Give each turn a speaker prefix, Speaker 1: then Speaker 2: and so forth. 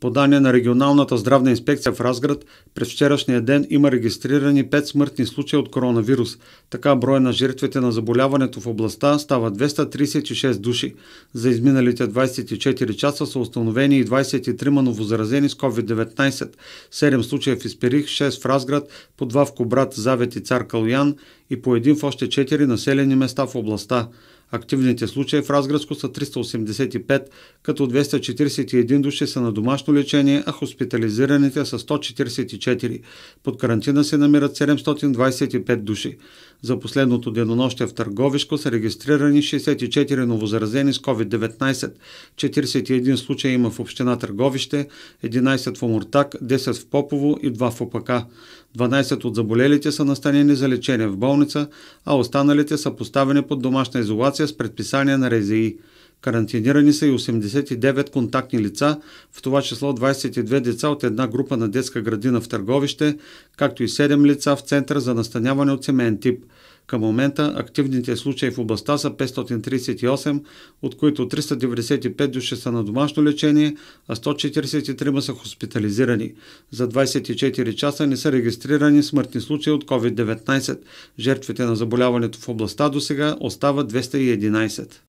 Speaker 1: По данни на регионалната здравна инспекция в Разград, през вчерашния ден има регистрирани 5 смъртни случая от коронавирус. Така броя на жертвите на заболяването в областта става 236 души. За изминалите 24 часа са установени и 23 новозаразени с COVID-19, 7 случая в Исперих, 6 в Разград, по 2 в Кобрат, Завет и Цар Калуян и по един в още 4 населени места в областта. Активните случаи в Разградско са 385, като 241 души са на домашно лечение, а хоспитализираните са 144. Под карантина се намират 725 души. За последното денонощие в Търговишко са регистрирани 64 новозаразени с COVID-19. 41 случая има в община Търговище, 11 в Омуртак, 10 в Попово и 2 в ОПК. 12 от заболелите са настанени за лечение в болница, а останалите са поставени под домашна изолация с предписание на резеи. Карантинирани са и 89 контактни лица, в това число 22 деца от една група на детска градина в Търговище, както и 7 лица в Центъра за настаняване от семейен тип. Към момента активните случаи в областта са 538, от които 395 души са на домашно лечение, а 143 са хоспитализирани. За 24 часа не са регистрирани смъртни случаи от COVID-19. Жертвите на заболяването в областта до сега остават 211.